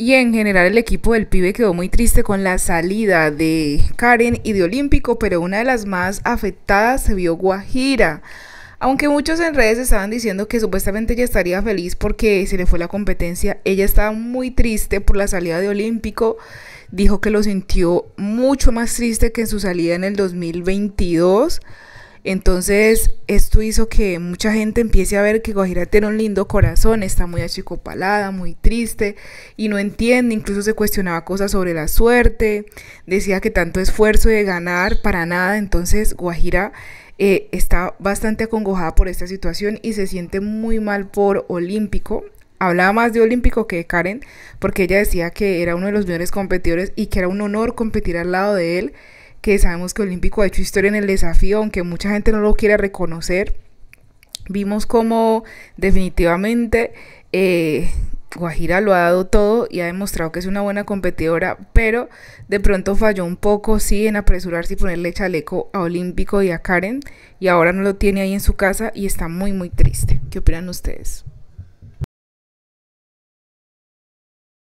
Y en general el equipo del pibe quedó muy triste con la salida de Karen y de Olímpico, pero una de las más afectadas se vio Guajira. Aunque muchos en redes estaban diciendo que supuestamente ella estaría feliz porque se le fue la competencia, ella estaba muy triste por la salida de Olímpico. Dijo que lo sintió mucho más triste que en su salida en el 2022. Entonces, esto hizo que mucha gente empiece a ver que Guajira tiene un lindo corazón, está muy achicopalada, muy triste y no entiende, incluso se cuestionaba cosas sobre la suerte, decía que tanto esfuerzo de ganar para nada, entonces Guajira eh, está bastante acongojada por esta situación y se siente muy mal por Olímpico. Hablaba más de Olímpico que de Karen porque ella decía que era uno de los mejores competidores y que era un honor competir al lado de él que sabemos que Olímpico ha hecho historia en el desafío, aunque mucha gente no lo quiera reconocer. Vimos como definitivamente eh, Guajira lo ha dado todo y ha demostrado que es una buena competidora, pero de pronto falló un poco, sí, en apresurarse y ponerle chaleco a Olímpico y a Karen, y ahora no lo tiene ahí en su casa y está muy, muy triste. ¿Qué opinan ustedes?